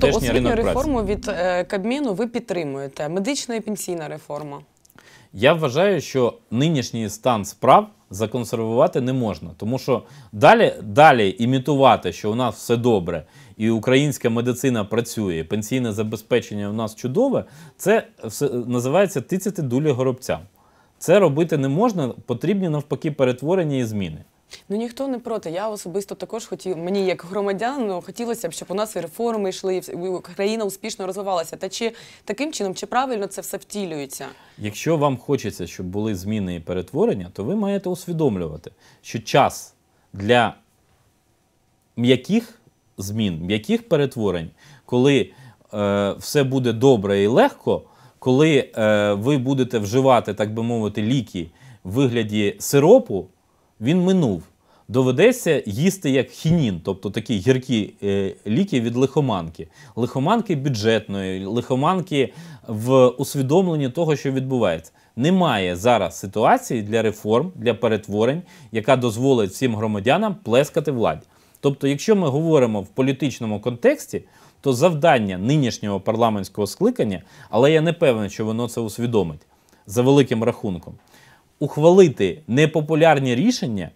Тобто освітню ринок праці. реформу від е, Кабміну ви підтримуєте. Медична і пенсійна реформа. Я вважаю, що нинішній стан справ законсервувати не можна, тому що далі далі імітувати, що у нас все добре, і українська медицина працює, пенсійне забезпечення у нас чудове. Це все називається тицяти дулі горобцям. Це робити не можна, потрібні навпаки перетворення і зміни. Ну ніхто не проти. Я особисто також хотів. Мені як громадяну ну, хотілося б, щоб у нас і реформи йшли, і країна успішно розвивалася. Та чи таким чином, чи правильно це все втілюється? Якщо вам хочеться, щоб були зміни і перетворення, то ви маєте усвідомлювати, що час для м'яких змін, м'яких перетворень, коли е, все буде добре і легко, коли е, ви будете вживати, так би мовити, ліки в вигляді сиропу він минув. Доведеться їсти як хінін, тобто такі гіркі е, ліки від лихоманки, лихоманки бюджетної, лихоманки в усвідомленні того, що відбувається. Немає зараз ситуації для реформ, для перетворень, яка дозволить всім громадянам плескати владі. Тобто, якщо ми говоримо в політичному контексті, то завдання нинішнього парламентського скликання, але я не певен, що воно це усвідомить за великим рахунком ухвалити непопулярні рішення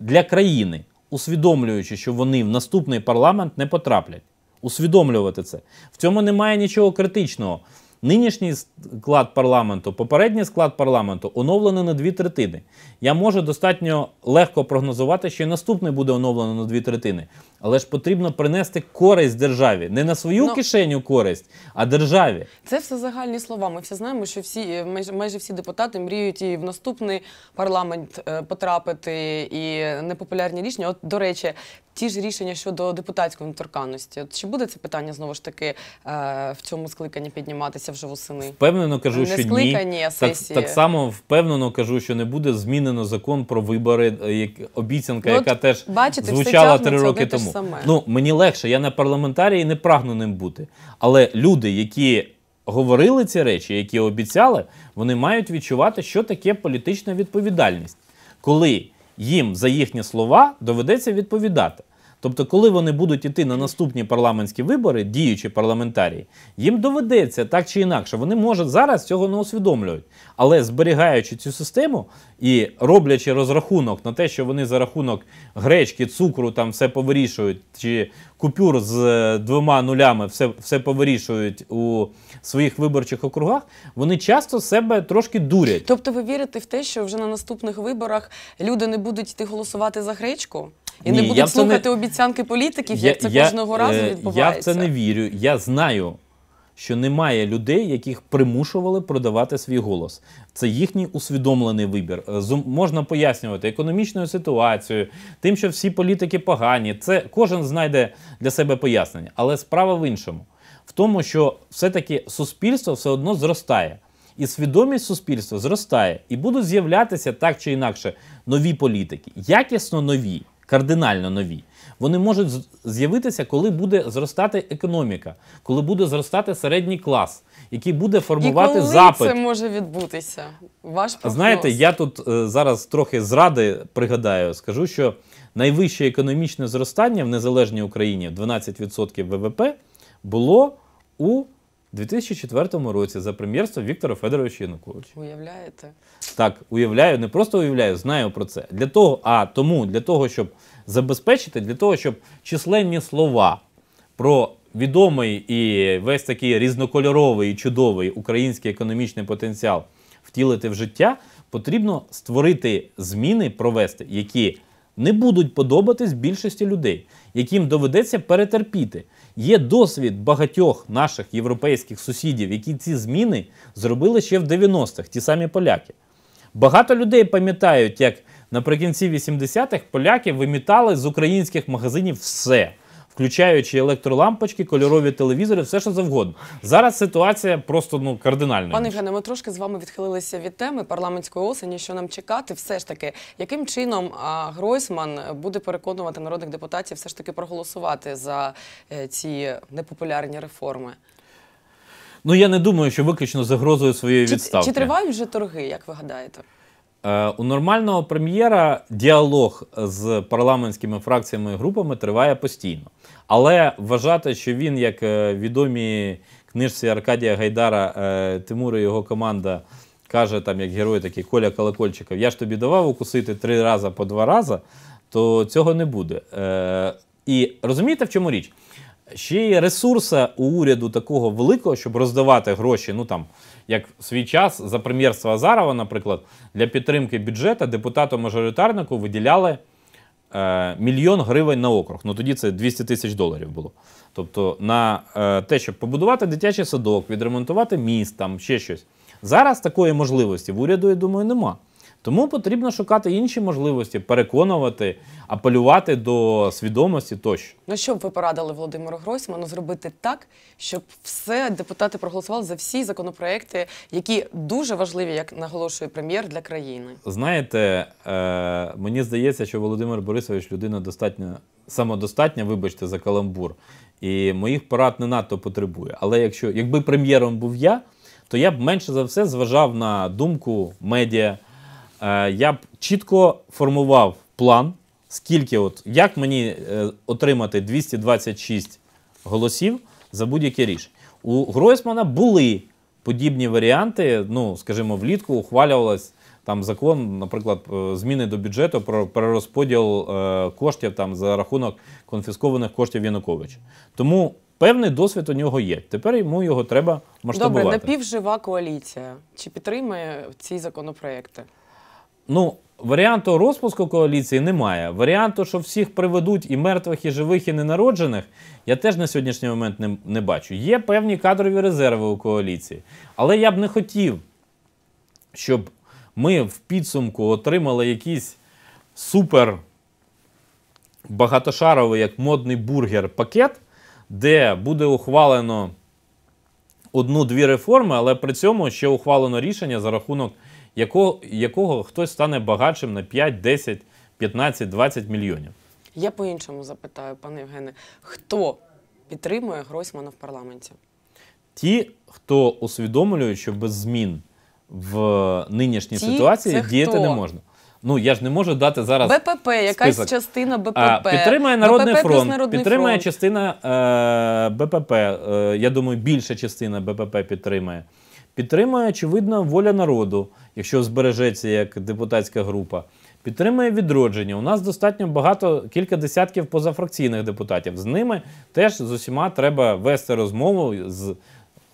для країни, усвідомлюючи, що вони в наступний парламент не потраплять. Усвідомлювати це. В цьому немає нічого критичного. Нинішній склад парламенту, попередній склад парламенту оновлено на дві третини. Я можу достатньо легко прогнозувати, що і наступний буде оновлено на дві третини. Але ж потрібно принести користь державі, не на свою Но... Ну. кишеню користь, а державі. Це все загальні слова. Ми всі знаємо, що всі е, майже, майже всі депутати мріють і в наступний парламент е, потрапити, і непопулярні рішення. От до речі ті ж рішення щодо депутатської недоторканності. Чи буде це питання знову ж таки е, в цьому скликанні підніматися вже восени? Впевнено кажу, що ні. а сесії. Так, так само впевнено кажу, що не буде змінено закон про вибори, е, як обіцянка, ну, от, яка теж бачите, звучала три роки тому. Ну мені легше, я не парламентарій і не прагну ним бути. Але люди, які... Говорили ці речі, які обіцяли, вони мають відчувати, що таке політична відповідальність. Коли їм за їхні слова доведеться відповідати. Тобто, коли вони будуть іти на наступні парламентські вибори, діючі парламентарії, їм доведеться так чи інакше. Вони може зараз цього не усвідомлюють, але зберігаючи цю систему і роблячи розрахунок на те, що вони за рахунок гречки, цукру там все повирішують, чи купюр з е, двома нулями все все повирішують у своїх виборчих округах, вони часто себе трошки дурять. Тобто, ви вірите в те, що вже на наступних виборах люди не будуть йти голосувати за гречку? І Ні, не будуть слухати не... обіцянки політиків, як я, це кожного разу відбувається. Я в це не е, вірю. Я знаю що немає людей, яких примушували продавати свій голос. Це їхній усвідомлений вибір. Е, можна пояснювати економічною ситуацією, тим, що всі політики погані. Це кожен знайде для себе пояснення. Але справа в іншому, в тому, що все-таки суспільство все одно зростає. І свідомість суспільства зростає, і будуть з'являтися так чи інакше нові політики, якісно нові кардинально нові. Вони можуть з'явитися, коли буде зростати економіка, коли буде зростати середній клас, який буде формувати І коли запит. Це може відбутися. Ваш прогноз? знаєте, я тут е, зараз трохи зради пригадаю, скажу, що найвище економічне зростання в незалежній Україні 12% ВВП було у у 2004 році за прем'єрство Віктора Федоровича Януковича. Уявляєте? Так, уявляю, не просто уявляю, знаю про це. Для того, а тому для того, щоб забезпечити, для того, щоб численні слова про відомий і весь такий різнокольоровий і чудовий український економічний потенціал втілити в життя, потрібно створити зміни, провести, які не будуть подобатись більшості людей, яким доведеться перетерпіти. Є досвід багатьох наших європейських сусідів, які ці зміни зробили ще в 90-х, ті самі поляки. Багато людей пам'ятають, як наприкінці 80-х поляки вимітали з українських магазинів все включаючи електролампочки, кольорові телевізори, все що завгодно. Зараз ситуація просто ну кардинальна. Пане Гене. ми трошки з вами відхилилися від теми парламентської осені. Що нам чекати, все ж таки, яким чином Гройсман буде переконувати народних депутатів все ж таки проголосувати за е, ці непопулярні реформи? Ну я не думаю, що виключно загрозою своєї відставки. Чи, чи тривають вже торги, як ви гадаєте? Е, у нормального прем'єра діалог з парламентськими фракціями і групами триває постійно. Але вважати, що він, як е, відомі книжці Аркадія Гайдара, е, Тимура і його команда каже, там як герой такий Коля Колокольчиков, я ж тобі давав укусити три рази по два рази, то цього не буде. І розумієте, в чому річ? Ще є ресурси у уряду такого великого, щоб роздавати гроші. ну там, як в свій час за прем'єрства Азарова, наприклад, для підтримки бюджету депутату-мажоритарнику виділяли е, мільйон гривень на округ. Ну тоді це 200 тисяч доларів було. Тобто на е, те, щоб побудувати дитячий садок, відремонтувати міст, там ще щось. Зараз такої можливості в уряду, я думаю, нема. Тому потрібно шукати інші можливості, переконувати, апелювати до свідомості тощо. Ну що б ви порадили Володимиру Гройсману зробити так, щоб все депутати проголосували за всі законопроекти, які дуже важливі, як наголошує прем'єр для країни? Знаєте, е, мені здається, що Володимир Борисович людина достатньо самодостатня, вибачте, за каламбур, і моїх порад не надто потребує. Але якщо якби прем'єром був я, то я б менше за все зважав на думку медіа. Е, я б чітко формував план, скільки от, як мені е, отримати 226 голосів за будь-яке рішення. У Гройсмана були подібні варіанти. Ну, скажімо, влітку ухвалювалось там закон, наприклад, е, зміни до бюджету про перерозподіл коштів там за рахунок конфіскованих коштів Януковича. Тому певний досвід у нього є. Тепер йому його треба масштабувати. Добре, напівжива коаліція. Чи підтримує ці законопроекти? ну, варіанту розпуску коаліції немає. Варіанту, що всіх приведуть і мертвих, і живих, і ненароджених, я теж на сьогоднішній момент не, не бачу. Є певні кадрові резерви у коаліції. Але я б не хотів, щоб ми в підсумку отримали якийсь супер багатошаровий, як модний бургер пакет, де буде ухвалено одну-дві реформи, але при цьому ще ухвалено рішення за рахунок якого, якого хтось стане багатшим на 5, 10, 15, 20 мільйонів. Я по-іншому запитаю, пане Євгене, хто підтримує Гройсмана в парламенті? Ті, хто усвідомлює, що без змін в нинішній Ті, ситуації діяти хто? не можна. Ну я ж не можу дати зараз БПП, якась список. частина БПП А, підтримає ну, народний БПП фронт, народний підтримає фронт. частина е, БПП. Е, я думаю, більша частина БПП підтримає. Підтримує, очевидно, воля народу, якщо збережеться як депутатська група. Підтримує відродження. У нас достатньо багато кілька десятків позафракційних депутатів. З ними теж з усіма треба вести розмову з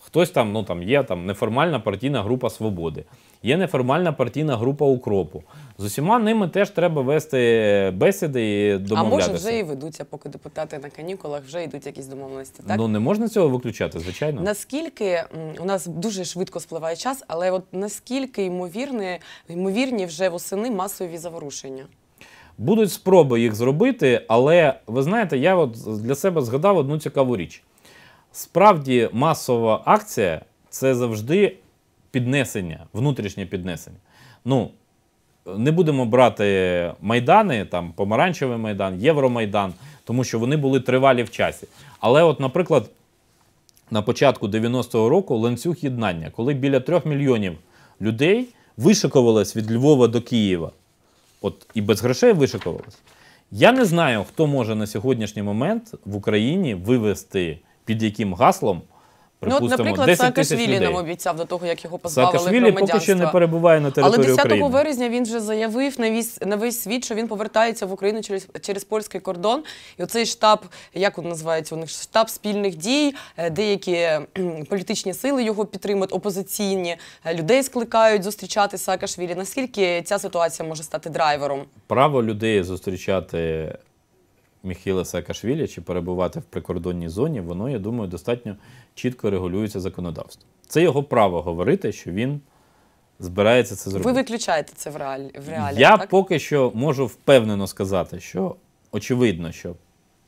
хтось там, ну там є там неформальна партійна група свободи є неформальна партійна група укропу. З усіма ними теж треба вести бесіди і домовлятися. А може вже і ведуться, поки депутати на канікулах вже йдуть якісь домовленості. Так ну не можна цього виключати, звичайно. Наскільки у нас дуже швидко спливає час, але от наскільки ймовірні, ймовірні вже восени масові заворушення? Будуть спроби їх зробити, але ви знаєте, я от для себе згадав одну цікаву річ. Справді, масова акція це завжди піднесення, внутрішнє піднесення. Ну, не будемо брати майдани, там помаранчевий майдан, Євромайдан, тому що вони були тривалі в часі. Але, от, наприклад, на початку 90-го року ланцюг єднання, коли біля трьох мільйонів людей вишикувалось від Львова до Києва, от і без грошей вишикувалось. Я не знаю, хто може на сьогоднішній момент в Україні вивести під яким гаслом. Припустимо, ну, от, наприклад, Саакашвілі нам обіцяв до того, як його позбавили громадянства. поки що не перебуває на території України. Але 10 України. вересня він вже заявив на весь, на весь світ, що він повертається в Україну через через польський кордон. І оцей штаб, як він називається, у них штаб спільних дій, е, деякі е, політичні сили його підтримують, опозиційні е, людей скликають зустрічати Саакашвілі. Наскільки ця ситуація може стати драйвером? Право людей зустрічати Міхіла Саакашвілі чи перебувати в прикордонній зоні, воно, я думаю, достатньо чітко регулюється законодавством. Це його право говорити, що він збирається це зробити. Ви виключаєте це в реалі. В реалі я так? поки що можу впевнено сказати, що очевидно, що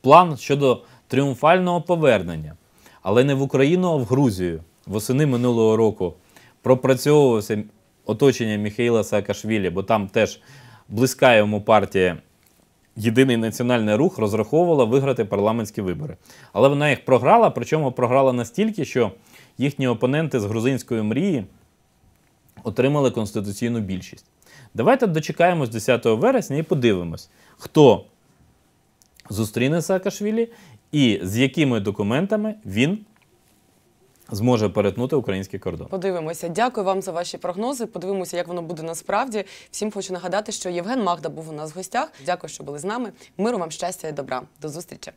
план щодо тріумфального повернення, але не в Україну, а в Грузію восени минулого року пропрацьовувалося оточення Міхаїла Саакашвілі, бо там теж близька йому партія єдиний національний рух розраховувала виграти парламентські вибори. Але вона їх програла, причому програла настільки, що їхні опоненти з грузинської мрії отримали конституційну більшість. Давайте дочекаємось 10 вересня і подивимось, хто зустріне Саакашвілі і з якими документами він зможе перетнути український кордон. Подивимося. Дякую вам за ваші прогнози. Подивимося, як воно буде насправді. Всім хочу нагадати, що Євген Магда був у нас в гостях. Дякую, що були з нами. Миру вам щастя і добра. До зустрічі.